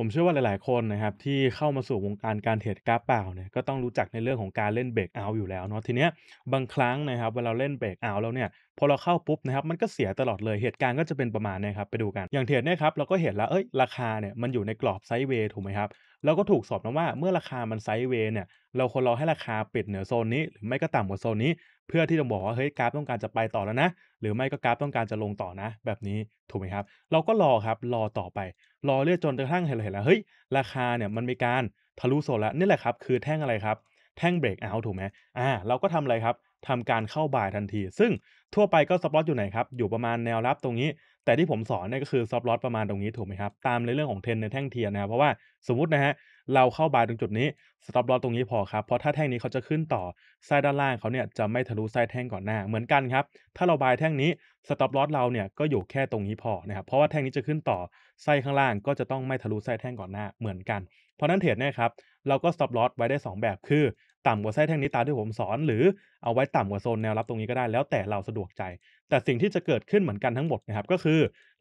ผมเชื่อว่าหลายๆ คนนะครับที่เข้ามาสู่วงการการเทรดกราฟเปล่าเนี่ยก็ต้องรู้จักในเรื่องของการเล่นเบรกเอา์อยู่แล้วเนาะทีเนี้ยบางครั้งนะครับเวลาเล่นเบรกเอา์แล้วเนี่ย พอเราเข้าปุ๊บนะครับมันก็เสียตลอดเลยเหตุการณ์ก็จะเป็นประมาณเนี้ครับไปดูกัน อย่างเทรดเนี่ยครับเราก็เห็นแล้วเอ้ยราคาเนี่ยมันอยู่ในกรอบไซด์เวย์ถูกไหมครับแล้วก็ถูกสอบนะว่าเมื่อราคามันไซด์เวย์เนี่ย เราควรรอให้ราคาปิดเหนือโซนนี้ หรือไม่ก็ต่ำกว่าโซนนี้ เพื่อที่จะบอกว่าเฮ้ยกราฟต้องการจะไปต่อแล้วนะ หรือไม่ก็กราฟต้องการจะลงต่อนะ แบบนี้ถูกไหมครับ เราก็รอครับรอต่อไป รอเรื่อยจนกระทั่งเห็นแล้วเฮ้ยราคาเนี่ยมันมีการทะลุโซนแล้วนี่แหละครับ คือแท่งอะไรครับ แท่งเบรกเอาถูกไหมอ่าเราก็ทำอะไรครับทำการเข้าบ่ายทันที ซึ่งทั่วไปก็สปอตอยู่ไหนครับอยู่ประมาณแนวรับตรงนี้แต่ที่ผมสอนเนี่ยก็คือซอฟต์ลอสประมาณตรงนี้ถูกไหมครับ ตามในเรื่องของเทนในแท่งเทียนนะครับเพราะว่าสมมตินะฮะเราเข้าบายตรงจุดนี้สต็อปลอสตรงนี้พอครับเพราะถ้าแท่งนี้เขาจะขึ้นต่อไส้ด้านล่างเขาเนี่ยจะไม่ทะลุไส้แท่งก่อนหน้าเหมือนกันครับถ้าเราบายแท่งนี้สต็อปลอสเราเนี่ยก็อยู่แค่ตรงนี้พอนะครับเพราะว่าแท่งนี้จะขึ้นต่อไส้ข้างล่างก็จะต้องไม่ทะลุไส้แท่งก่อนหน้าเหมือนกันเพราะนั้นเทรดเนี่ยครับเราก็สต็อปลอสไว้ได้ 2 แบบคือต่ำกว่าไส้แท่งนี้ตามที่ผมสอนหรือเอาไว้ต่ำกว่าโซนแนวรับตรงนี้ก็ได้ แล้วแต่เราสะดวกใจ แต่สิ่งที่จะเกิดขึ้นเหมือนกันทั้งหมดนะครับก็คือ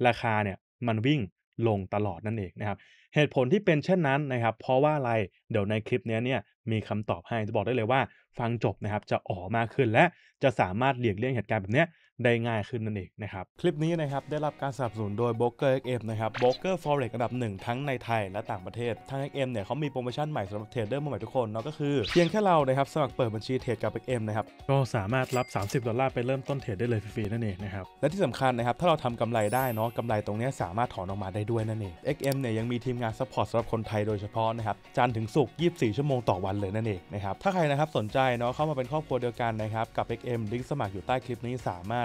ราคาเนี่ยมันวิ่งลงตลอดนั่นเองนะครับเหตุผลที่เป็นเช่นนั้นนะครับเพราะว่าอะไรเดี๋ยวในคลิปนี้เนี่ยมีคำตอบให้จะบอกได้เลยว่า ฟังจบนะครับจะอ๋อมากขึ้นและจะสามารถเลี่ยงเลี่ยงเหตุการณ์แบบนี้ได้ง่ายขึ้นนั่นเองนะครับ คลิปนี้นะครับ ได้รับการสนับสนุนโดยโบเอ็กเอ็มนะครับโบ b r o k e r Forex อันดับหนึ่งทั้งในไทยและต่างประเทศทาง XM เนี่ยเขามีโปรโมชั่นใหม่สำหรับเทรดเดอร์มือใหม่ทุกคน เนาะก็คือเพียงแค่เรานะครับ สมัครเปิดบัญชีเทรดกับ XM นะครับ ก็สามารถรับ 30ดอลลาร์ไปเริ่มต้นเทรดได้เลยฟรีๆนั่นเองนะครับและที่สำคัญนะครับถ้าเราทำกำไรได้เนาะกำไรตรงนี้สามารถถอนออกมาได้ด้วยนั่นเอง XM เนี่ยยังมีทีมงานซัพพอร์ตสำหรับคนไทยโดยเฉพาะนะครับจันถึงศุกร์24 ชั่วโมงต่อวันเลยนั่นเองนะครับถ้าใครนะครับสนใจเนาะเข้ามาเป็นครอบครัวเดียวกันนะครับกับ XM ลิงก์สมัครอยู่ใต้คลิปนี้สามารถ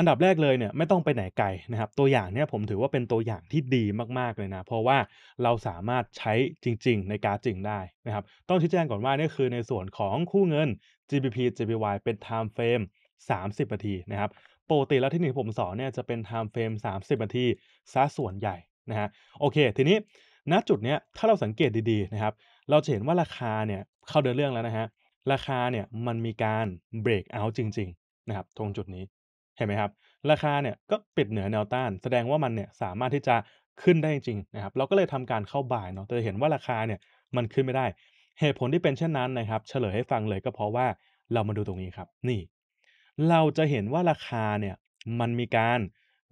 อันดับแรกเลยเนี่ยไม่ต้องไปไหนไกลนะครับตัวอย่างเนี่ยผมถือว่าเป็นตัวอย่างที่ดีมากๆเลยนะ เพราะว่าเราสามารถใช้จริง ๆ ในการจริงได้นะครับต้องชี้แจงก่อนว่านี่คือในส่วนของคู่เงิน GBP j p y เป็น time frame 30นาทีนะครับปกติแล้วที่หนึ่งผมสอนเนี่ยจะเป็น time frame 30นาทีซะส่วนใหญ่นะฮะโอเคทีนี้ณจุดเนี้ยถ้าเราสังเกตดีๆนะครับเราจะเห็นว่าราคาเนี่ยเข้าเดินเรื่องแล้วนะฮะราคาเนี่ยมันมีการเบรกเอา t จริงๆนะครับตรงจุดนี้ห็นไหมครับ ราคาเนี่ยก็ปิดเหนือแนวต้านแสดงว่ามันเนี่ยสามารถที่จะขึ้นได้จริงนะครับ เราก็เลยทำการเข้าบ่ายเนาะแต่เห็นว่าราคาเนี่ยมันขึ้นไม่ได้ เหตุผลที่เป็นเช่นนั้นนะครับเฉลยให้ฟังเลยก็เพราะว่าเรามาดูตรงนี้ครับ นี่ เราจะเห็นว่าราคาเนี่ยมันมีการ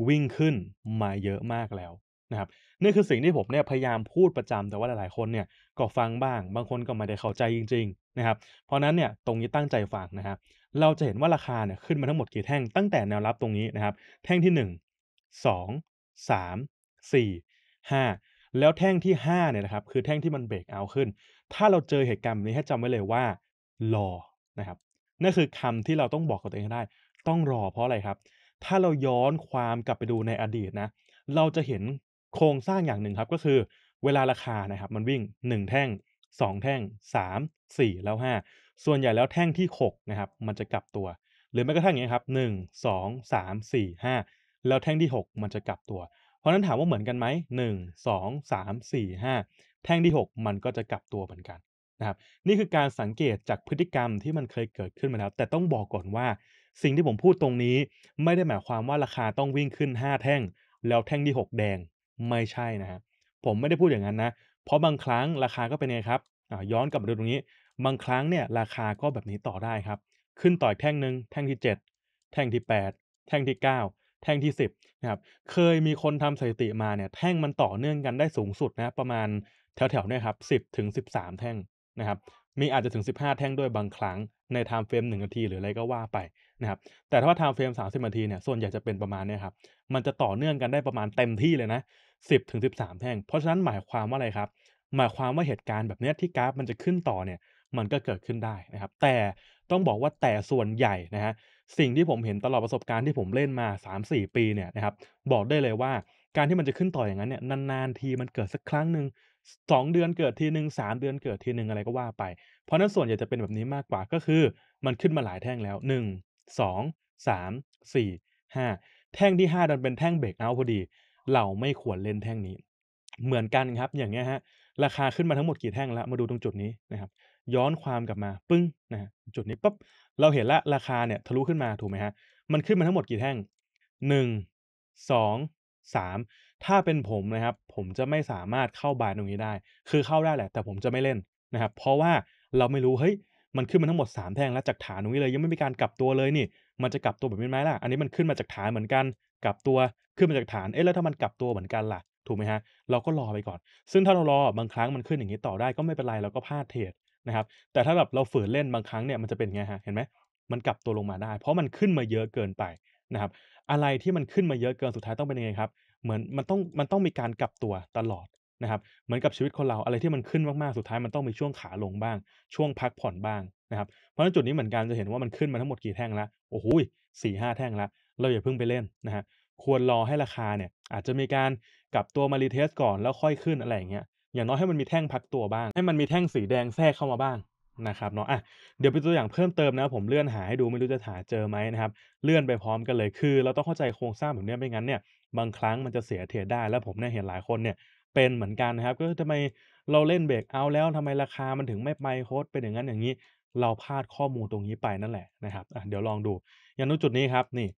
วิ่งขึ้นมาเยอะมากแล้วนะครับนี่คือสิ่งที่ผมเนี่ยพยายามพูดประจำ แต่ว่าหลาย ๆคนเนี่ยก็ฟังบ้าง บางคนก็ไม่ได้เข้าใจจริงๆนะครับเพราะนั้นเนี่ยตรงนี้ตั้งใจฟังนะครับเราจะเห็นว่าราคาเนี่ยขึ้นมาทั้งหมดกี่แท่งตั้งแต่แนวรับตรงนี้นะครับแท่งที่ 1 2 3 4 5 แล้วแท่งที่5เนี่ยนะครับคือแท่งที่มันเบรกเอาขึ้น ถ้าเราเจอเหตุการณ์แบบนี้ให้จำไว้เลยว่า รอนะครับนั่นคือคำที่เราต้องบอกกับตัวเองได้ ต้องรอ เพราะอะไรครับ ถ้าเราย้อนความกลับไปดูในอดีตนะเราจะเห็นโครงสร้างอย่างหนึ่งครับก็คือเวลาราคานะครับมันวิ่ง1แท่ง2 แท่ง 3 4 แล้ว 5 ส่วนใหญ่แล้วแท่งที่6นะครับมันจะกลับตัว หรือแม้กระทั่งอย่างนี้ครับ1 2 3 4 5 แล้วแท่งที่ 6 มันจะกลับตัวเพราะนั้นถามว่าเหมือนกันไหม1 2 3 4 5 แท่งที่ 6 มันก็จะกลับตัวเหมือนกันนะครับนี่คือการสังเกตจากพฤติกรรมที่มันเคยเกิดขึ้นมาแล้วแต่ต้องบอกก่อนว่าสิ่งที่ผมพูดตรงนี้ไม่ได้หมายความว่าราคาต้องวิ่งขึ้น 5 แท่ง แล้วแท่งที่ 6 แดงไม่ใช่นะฮะผมไม่ได้พูดอย่างนั้นนะ เพราะบางครั้งราคาก็เป็นไงครับ ย้อนกลับมาดูตรงนี้ บางครั้งเนี่ย ราคาก็แบบนี้ต่อได้ครับ ขึ้นต่อยแท่งหนึ่งแท่งที่ 7 แท่งที่ 8 แท่งที่ 9 แท่งที่ 10นะครับ เคยมีคนทำสถิติมาเนี่ย แท่งมันต่อเนื่องกันได้สูงสุดนะ ประมาณแถวๆเนี่ยครับ สิบถึงสิบามแท่งนะครับ มีอาจจะถึง 15 แท่งด้วยบางครั้ง ในไทม์เฟรม1นาทีหรืออะไรก็ว่าไปนะครับ แต่ถ้าไทม์เฟรม30นาทีเนี่ย ส่วนใหญ่จะเป็นประมาณเนี่ยครับ มันจะต่อเนื่องกันได้ประมาณเต็มที่เลยนะสิบถึงสสิบามแท่ง เพราะฉะนั้นหมายความว่าอะไรครับ หมายความว่าเหตุการณ์แบบนี้ที่กราฟมันจะขึ้นต่อเนี่ย มันก็เกิดขึ้นได้นะครับ แต่ต้องบอกว่าแต่ส่วนใหญ่นะฮะ สิ่งที่ผมเห็นตลอดประสบการณ์ที่ผมเล่นมา 3-4 ปีเนี่ยนะครับ บอกได้เลยว่าการที่มันจะขึ้นต่ออย่างนั้นเนี่ย นานๆ ทีมันเกิดสักครั้งหนึ่ง2 เดือนเกิดทีหนึ่ง3เดือนเกิดทีหนึ่งอะไรก็ว่าไป เพราะนั้นส่วนใหญ่จะเป็นแบบนี้มากกว่าก็คือมันขึ้นมาหลายแท่งแล้ว 1 2 3 4 5 แท่งที่5ดันเป็นแท่งเบรกเอาพอดีเราไม่ควรเล่นแท่งนี้ เหมือนกันครับ อย่างเงี้ยฮะ ราคาขึ้นมาทั้งหมดกี่แท่งแล้ว มาดูตรงจุดนี้นะครับย้อนความกลับมาปึ้งนะจุดนี้ปั๊บเราเห็นละราคาเนี่ยทะลุขึ้นมาถูกไหมฮะมันขึ้นมาทั้งหมดกี่แท่งหนึ่งสองสามถ้าเป็นผมนะครับ ผมจะไม่สามารถเข้าบายตรงนี้ได้ คือเข้าได้แหละแต่ผมจะไม่เล่นนะครับ เพราะว่าเราไม่รู้เฮ้ย มันขึ้นมาทั้งหมด3แท่งแล้วจากฐานตรงนี้เลยยังไม่มีการกลับตัวเลยนี่ มันจะกลับตัวแบบนี้ไหมล่ะอันนี้มันขึ้นมาจากฐานเหมือนกันกลับตัวขึ้นมาจากฐาน เอ๊ะ แล้วถ้ามันกลับตัวเหมือนกันล่ะ ถูกไหมฮะ เราก็รอไปก่อน ซึ่งถ้าเรารอ บางครั้งมันขึ้นอย่างนี้ต่อได้ก็ไม่เป็นไร เราก็พลาดเทรดนะครับ แต่ถ้าแบบเราฝืนเล่นบางครั้งเนี่ย มันจะเป็นไงฮะ เห็นไหม มันกลับตัวลงมาได้ เพราะมันขึ้นมาเยอะเกินไปนะครับ อะไรที่มันขึ้นมาเยอะเกิน สุดท้ายต้องเป็นยังไงครับ เหมือนมันต้องมันต้องมีการกลับตัวตลอดนะครับ เหมือนกับชีวิตคนเรา อะไรที่มันขึ้นมาก ๆ สุดท้ายมันต้องมีช่วงขาลงบ้าง ช่วงพักผ่อนบ้างนะครับ เพราะฉะนั้นจุดนี้เหมือนกันจะเห็นว่ามันขึ้นมาทั้งหมดกี่แท่งลวโอ้โหสี่ห้าแท่งลวเราอย่าเพิ่งไปเล่นนะฮะควรรอให้ราคาเนี่ยอาจจะมีการกลับตัวมารีเทสก่อนแล้วค่อยขึ้นอะไร อย่างเงี้ยอย่างน้อยให้มันมีแท่งพักตัวบ้างให้มันมีแท่งสีแดงแทรกเข้ามาบ้างนะครับเนาะอ่ะเดี๋ยวเป็นตัวอย่างเพิ่ม เติมนะผมเลื่อนหาให้ดู ไม่รู้จะหาเจอไหมนะครับเลื่อนไปพร้อมกันเลย คือเราต้องเข้าใจโครงสร้างแบบนี้ไม่งั้นเนี่ยบางครั้งมันจะเสียเทรดได้ แล้วผมเนี่ยเห็นหลายคนเนี่ยเป็นเหมือนกันนะครับก็ทำไมเราเล่นเบรกเอา แล้วทำไมราคามันถึงไม่ไปโคตรเป็นอย่างนั้นอย่างนี้ เราพลาดข้อมูลตรงนี้ไปนั่นแหละนะครับอ่ะเดี๋ยวลองดูอย่างนู้จุดนี้ครับนี่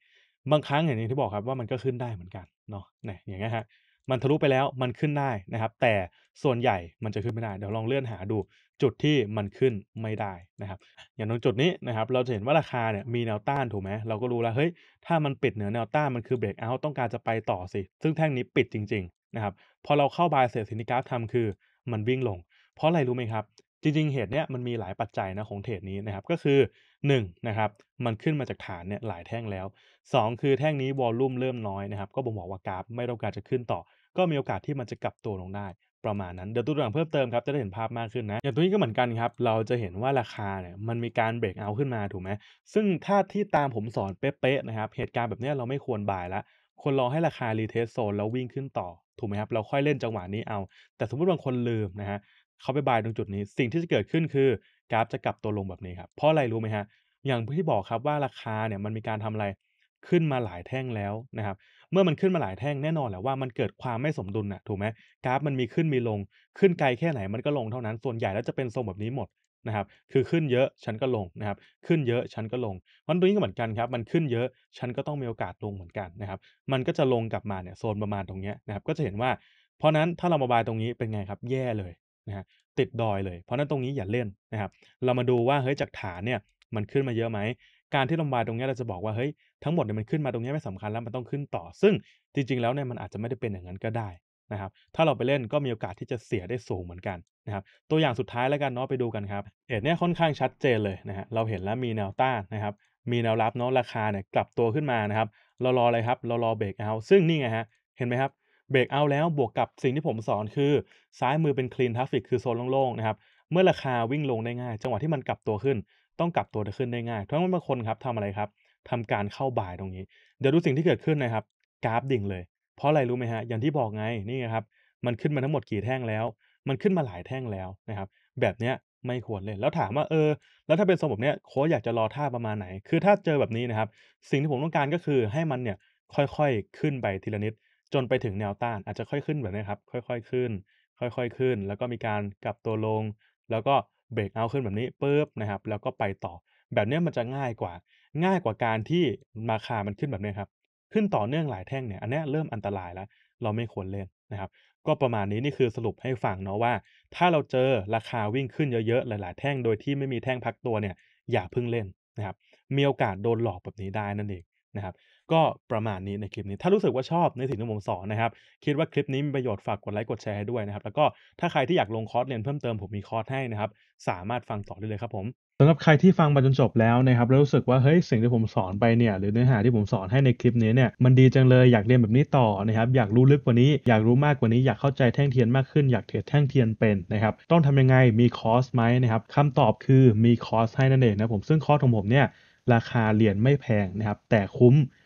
บางครั้งอย่างที่บอกครับว่ามันก็ขึ้นได้เหมือนกันเนาะเนี่ยอย่างเงี้ยฮะมันทะลุไปแล้ว มันขึ้นได้นะครับ แต่ส่วนใหญ่ มันจะขึ้นไม่ได้ เดี๋ยวลองเลื่อนหาดูจุดที่มันขึ้นไม่ได้นะครับ อย่างตรงจุดนี้นะครับ เราจะเห็นว่าราคาเนี่ยมีแนวต้านถูกไหม เราก็รู้แล้วเฮ้ย ถ้ามันปิดเหนือแนวต้าน มันคือเบรกเอาต้องการจะไปต่อสิ ซึ่งแท่งนี้ปิดจริง ๆนะครับ พอเราเข้าบายเสร็จสินกราฟทำคือมันวิ่งลง เพราะอะไรรู้ไหมครับจริงๆ เหตุเนี้ยมันมีหลายปัจจัยนะของเทรดนี้นะครับก็คือ 1 นะครับ มันขึ้นมาจากฐานเนี่ยหลายแท่งแล้ว 2 คือแท่งนี้วอลลุ่มเริ่มน้อยนะครับ ก็บ่งบอกว่ากราฟ ไม่ต้องการจะขึ้นต่อ ก็มีโอกาสที่มันจะกลับตัวลงได้ ประมาณนั้น เดี๋ยวตัวอย่างเพิ่มเติมครับ จะได้เห็นภาพมากขึ้นนะ อย่างตัวนี้ก็เหมือนกันครับเราจะเห็นว่าราคาเนี่ยมันมีการเบรกเอาขึ้นมาถูกไหมซึ่งถ้าที่ตามผมสอนเป๊ะๆนะครับ เหตุการณ์แบบนี้เราไม่ควรบ่ายละคนรอให้ราคารีเทสโซนแล้ววิ่งขึ้นต่อถูกไหมครับเราค่อยเล่นจังหวะนี้เอา แต่สมมติบางคนลืมนะฮะเขาไปบายตรงจุดนี้สิ่งที่จะเกิดขึ้นคือกราฟจะกลับตัวลงแบบนี้ครับเพราะอะไรรู้ไหมฮะอย่างที่บอกครับว่าราคาเนี่ยมันมีการทำอะไรขึ้นมาหลายแท่งแล้วนะครับเมื่อมันขึ้นมาหลายแท่งแน่นอนแหละว่า มันเกิดความไม่สมดุลนะถูกไหมกราฟมันมีขึ้นมีลง ขึ้นไกลแค่ไหน มันก็ลงเท่านั้นส่วนใหญ่แล้วจะเป็นทรงแบบนี้หมดนะครับคือขึ้นเยอะฉันก็ลงนะครับขึ้นเยอะฉันก็ลงวันตรงนี้ก็เหมือนกันครับ มันขึ้นเยอะฉันก็ต้องมีโอกาสลงเหมือนกันนะครับมันก็จะลงกลับมาเนี่ยโซนประมาณตรงนี้นะครับก็จะเห็นว่า เพราะนั้นถ้าเรามาบายตรงนี้เป็นไงครับ แย่เลยนะฮะติดดอยเลย เพราะนั้นตรงนี้อย่าเล่นนะครับ เรามาดูว่าเฮ้ยจากฐานเนี่ย มันขึ้นมาเยอะไหม การที่ลงมาตรงนี้เราจะบอกว่าเฮ้ยทั้งหมดเนี่ยมันขึ้นมา ตรงนี้ไม่สำคัญแล้วมันต้องขึ้นต่อ ซึ่งจริงๆ แล้วเนี่ยมันอาจจะไม่ได้เป็นอย่างนั้นก็ได้นะครับ ถ้าเราไปเล่นก็มีโอกาสที่จะเสียได้สูงเหมือนกันนะครับ ตัวอย่างสุดท้ายแล้วกันเนาะไปดูกันครับเอ็ดเนี่ยค่อนข้างชัดเจนเลยนะฮะ เราเห็นแล้วมีแนวต้านนะครับ มีแนวรับเนาะราคาเนี่ยกลับตัวขึ้นมานะครับ เรารออะไรครับเรารอเบรกเอา ซึ่งนี่ไงฮะเห็นไหมครับเบรกเอาแล้วบวกกับสิ่งที่ผมสอนคือ ซ้ายมือเป็นคลีนทราฟิกคือโซนโล่งๆนะครับเมื่อราคาวิ่งลงได้ง่าย จังหวะที่มันกลับตัวขึ้นต้องกลับตัวจะขึ้นได้ง่ายเพราะวั้บางคนครับทำอะไรครับทำการเข้าบ่ายตรงนี้ เดี๋ยวดูสิ่งที่เกิดขึ้นนะครับกราฟดิ่งเลยเพราะอะไรรู้ไหมฮะ อย่างที่บอกไงนี่ครับมันขึ้นมาทั้งหมดกี่แท่งแล้ว มันขึ้นมาหลายแท่งแล้วนะครับแบบเนี้ยไม่ควรเลย แล้วถามว่าเออ แล้วถ้าเป็นสมบบเนี้ยโค้ชอยากจะรอท่าประมาณไหน คือถ้าเจอแบบนี้นะครับสิ่งที่ผมต้องการก็คือ ให้มันเนี่ยค่อยๆ ขึ้นไปทีละนิดจนไปถึงแนวต้านอาจจะค่อยขึ้นแบบนี้ครับ ค่อย ๆขึ้น ค่อย ๆขึ้น แล้วก็มีการกลับตัวลง แล้วก็เบรกเอาขึ้นแบบนี้ปุ๊บนะครับ แล้วก็ไปต่อ แบบนี้มันจะง่ายกว่า ง่ายกว่าการที่ราคา มันขึ้นแบบนี้ครับขึ้นต่อเนื่องหลายแท่งเนี่ยอันนี้เริ่มอันตรายแล้ว เราไม่ควรเล่นนะครับ ก็ประมาณนี้นี่คือสรุปให้ฟังเนาะว่า ถ้าเราเจอราคาวิ่งขึ้นเยอะๆหลาย ๆ แท่ง โดยที่ไม่มีแท่งพักตัวเนี่ยอย่าพึ่งเล่นนะครับ มีโอกาสโดนหลอกแบบนี้ได้นั่นเองนะครับก็ประมาณนี้ในคลิปนี้ ถ้ารู้สึกว่าชอบในสิ่งที่ผมสอนนะครับ คิดว่าคลิปนี้มีประโยชน์ฝากกดไลค์กดแชร์ให้ด้วยนะครับ แล้วก็ถ้าใครที่อยากลงคอร์สเรียนเพิ่มเติมผมมีคอร์สให้นะครับ สามารถฟังต่อได้เลยครับผมสำหรับใครที่ฟังมาจนจบแล้วนะครับแล้วรู้สึกว่าเฮ้ยสิ่งที่ผมสอนไปเนี่ยหรือเนื้อหาที่ผมสอนให้ในคลิปนี้เนี่ยมันดีจังเลยอยากเรียนแบบนี้ต่อนะครับ อยากรู้ลึกกว่านี้ อยากรู้มากกว่านี้ อยากเข้าใจแท่งเทียนมากขึ้นอยากเทรดแท่งเทียนเป็นนะครับต้องทำยังไงมีคอร์สไหมนะครับคำตอบคือมีคอร์สให้นั่นเองนะผมซึ่งคอร์สของผมเนี่ยราคาเรียญไม่แพงนะครับแต่คุ้ม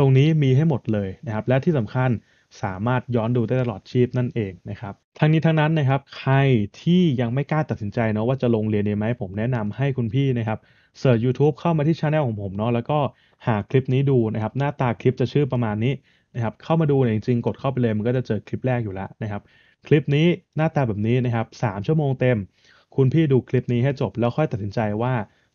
ตรงนี้มีให้หมดเลยนะครับและที่สำคัญสามารถย้อนดูได้ตลอดชีพนั่นเองนะครับทั้งนี้ทั้งนั้นนะครับใครที่ยังไม่กล้าตัดสินใจเนาะว่าจะลงเรียนไหมผมแนะนำให้คุณพี่นะครับเสิร์ช YouTube เข้ามาที่ช anel ของผมเนาะแล้วก็หาคลิปนี้ดูนะครับหน้าตาคลิปจะชื่อประมาณนี้นะครับเข้ามาดูเนี่ยจริงๆกดเข้าไปเลยมันก็จะเจอคลิปแรกอยู่แล้วนะครับคลิปนี้หน้าตาแบบนี้นะครับสามชั่วโมงเต็ม คุณพี่ดูคลิปนี้ให้จบแล้วค่อยตัดสินใจว่า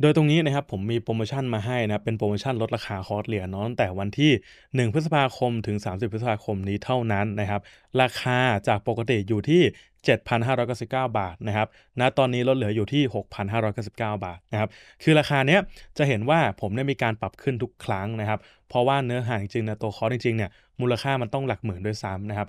โดยตรงนี้นะครับผมมีโปรโมชั่นมาให้นะเป็นโปรโมชั่นลดราคาคอร์สเรียนเนาะตั้งแต่วันที่ 1 พฤษภาคมถึง 30 พฤษภาคมนี้เท่านั้นนะครับ ราคาจากปกติอยู่ที่ 7,599 บาท นะครับ ณ ตอนนี้ลดเหลืออยู่ที่ 6,599 บาทนะครับ คือราคาเนี้ยจะเห็นว่าผมได้มีการปรับขึ้นทุกครั้งนะครับ เพราะว่าเนื้อหาจริงๆนะตัวคอร์สจริงๆเนี่ยมูลค่ามันต้องหลักหมื่นด้วยซ้ำนะครับ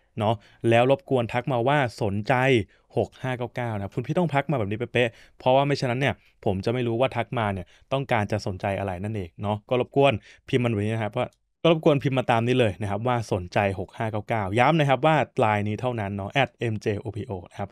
เนาะแล้วรบกวนทักมาว่าสนใจ 6599 นะคุณพี่ต้องพักมาแบบนี้เป๊ะเพราะว่าไม่ฉะนั้นเนี่ยผมจะไม่รู้ว่าทักมาเนี่ยต้องการจะสนใจอะไรนั่นเองเนาะก็รบกวนพิมพ์มันไว้นะครับว่าก็รบกวนพิมพ์มาตามนี้เลยนะครับ ว่าสนใจ 6599 ย้ำนะครับว่าลายนี้เท่านั้นเนาะ mjopo นะครับ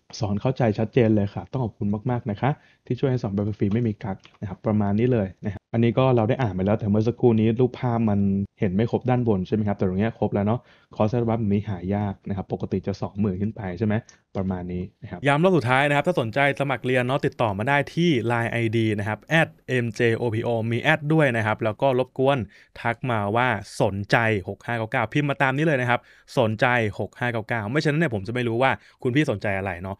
สอนเข้าใจชัดเจนเลยค่ะ ต้องขอบคุณมากๆ นะคะที่ช่วยให้สอนแบบฟรีไม่มีกักนะครับประมาณนี้เลยนะครับอันนี้ก็เราได้อ่านไปแล้ว แต่เมื่อสักครู่นี้รูปภาพมันเห็นไม่ครบด้านบนใช่ไหมครับแต่ตรงนี้ครบแล้วเนาะคอสเซสรับัฟมนี้หายากนะครับปกติจะ2มื่นขึ้นไปใช่ไหมประมาณนี้นะครับย้ำรอบสุดท้ายนะครับ ถ้าสนใจสมัครเรียนเนาะติดต่อมาได้ที่ Line ID นะครับ @mjopo มีแอดด้วยนะครับแล้วก็รบกวนทักมาว่าสนใจ6599พิมพ์มาตามนี้เลยนะครับสนใจ6599ไม่ช่นั้นเนี่ยผมจะไม่รู้ว่าคุณพี่สนใจอะไรเนาะ